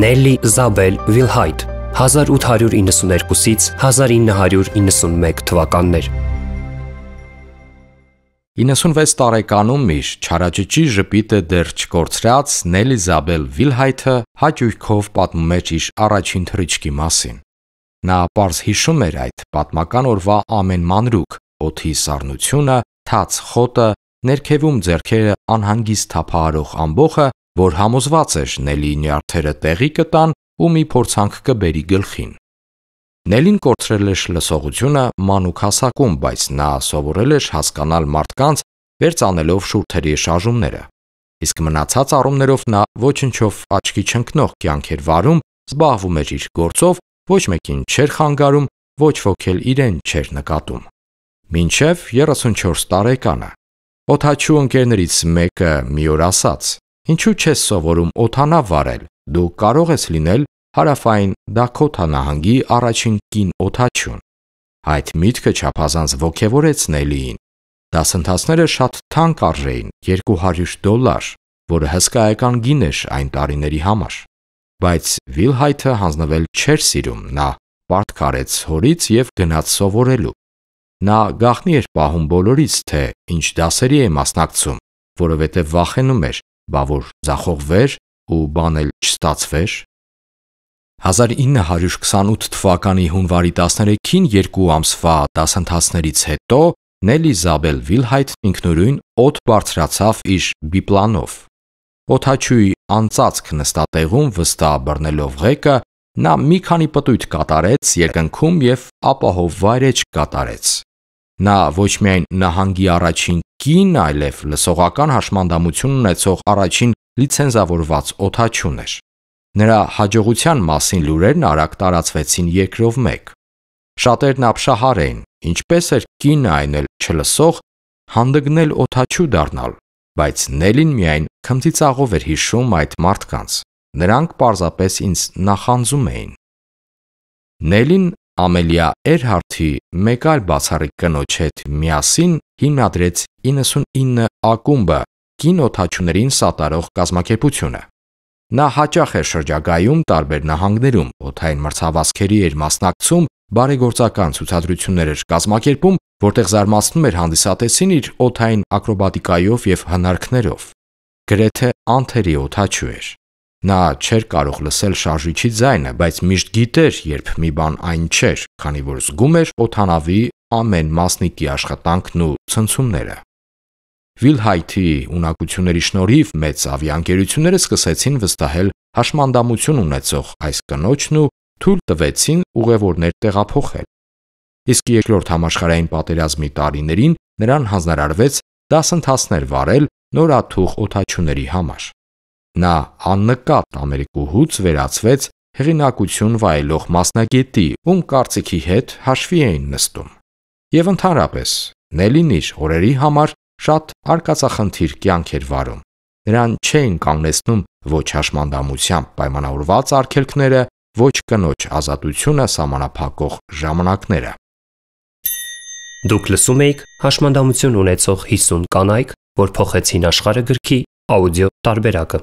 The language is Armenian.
Նելլի Զաբել Վիլհայտ 1892-ից 1991 թվականներ 96 տարեկանում իր Չարաճճի ժպիտը դեռ չկորցրած Նելիզաբել Վիլհայթը հաճույքով պատմում էր իր առաջին թրիչկի մասին։ Նա པարզ հիշում էր այդ պատմական օրվա ամեն մանրուկ, օթի սառնությունը, թաց խոտը, ներքևում зерքերը անհանգիստ թափահարող ամբողը որ համոզված էր Նելի նյարդերը տեղի կտան ու մի փորձանք կբերի գլխին։ Նելին կորցրել էր լսողությունը մանուկ հասակում, բայց նա սովորել էր հասկանալ մարդկանց վերցանելով շուրթերի շարժումները։ Իսկ մնացած առումներով նա ոչնչով աչքի չընկնող կյանք էր վարում, զբաղվում էր իր գործով, ոչ մեկին չէր խանգարում, ոչ ոք էլ իրեն չէր նկատում։ Մինչև 34 տարեկանը Օթաչու ընկերներից մեկը մի օր ասաց. Ինչու չես սովորում օթանա վարել։ Դու կարող ես լինել հարավային Դակոթա նահանգի առաջին կին օթաչուն։ Այդ միտքը չափազանց ողքեվորեց Նելիին։ Դասընթացները շատ թանկ արժեին՝ 200 դոլար, որը հսկայական գին էր այն տարիների համար։ Բայց Վիլհայթը հանձնվել չէր սիրում, նա պարտքարեց հորից եւ գնաց սովորելու։ Նա գախնի էր պահում բոլորից, թե ինչ դասերի է մասնակցում, որովհետեւ վախենում էր, բա որ զախողվեր ու բան էլ չստացվեր 1928 թվականի հունվարի 13-ին երկու ամսվա դասընթացներից հետո Նելի Զաբել Վիլհայթն ինքնուրույն օդ բարձրացավ իր բիպլանով։ Օթաչուի անցածք նստատեղում վստահ բռնելով ղեկը, նա մի քանի պտույտ կատարեց երկնքում եւ ապահով վայրեջ կատարեց։ Նա ոչ միայն նահանգի առաջին կին, այլև լսողական հաշմանդամություն ունեցող առաջին լիցենզավորված օթաչուն էր։ Նրա հաջողության մասին լուրերն արագ տարածվեցին երկրով մեկ։ Շատերն ապշահար էին, ինչպես էր կին այն էլ չլսող հանդգնել օթաչու դառնալ, բայց Նելին միայն քմծիծաղով էր հիշում այդ մարդկանց։ Նրանք պարզապես ինձ նախանձում էին։ Նելին Ամելիա Էրհարթի մեկ այլ բացառիկ կնոջ հետ միասին հիմնադրեց 99 ակումբը կինոթաչուներին սատարող կազմակերպությունը։ Նա հաճախ էր շրջագայում տարբեր նահանգներում, օթային մրցավազքերի էր մասնակցում, բարեգործական ցուցադրություններ էր կազմակերպում, որտեղ զարմացնում էր հանդիսատեսին իր օթային ակրոբատիկայով եւ հնարքներով։ Գրեթե անթերի օթաչու էր։ Նա չէր կարող լսել շարժիչի ձայնը, բայց միշտ գիտեր, երբ մի բան այն չէր, քանի որ զգում էր օթանավի ամեն մասնիկի աշխատանքն ու ցնցումները։ Վիլհայթի ունակությունների շնորհիվ մեծ ավիաընկերությունները սկսեցին վստահել հաշմանդամություն ունեցող այս կնոջն ու թույլ տվեցին ուղևորներ տեղափոխել։ Իսկ երկրորդ համաշխարհային պատերազմի տարիներին նրան հանձնարարվեց դասընթացներ վարել նորաթուխ օթաչուների համար։ Նա աննկատ ամերիկուհուց վերածվեց հեղինակություն վայելող մասնագետի, ում կարծիքի հետ հաշվի էին նստում։ Եվ ընդհանրապես, Նելին իր օրերի համար շատ արկածախնդիր կյանք էր վարում։ Նրան չէին կանգնեցնում ոչ հաշմանդամությամբ պայմանավորված արգելքները, ոչ կնոջ ազատությունը սահմանափակող ժամանակները։ Դուք լսում եք հաշմանդամություն ունեցող 50 կանայք, որ փոխեցին աշխարհը գրքի աուդիո տարբերակը։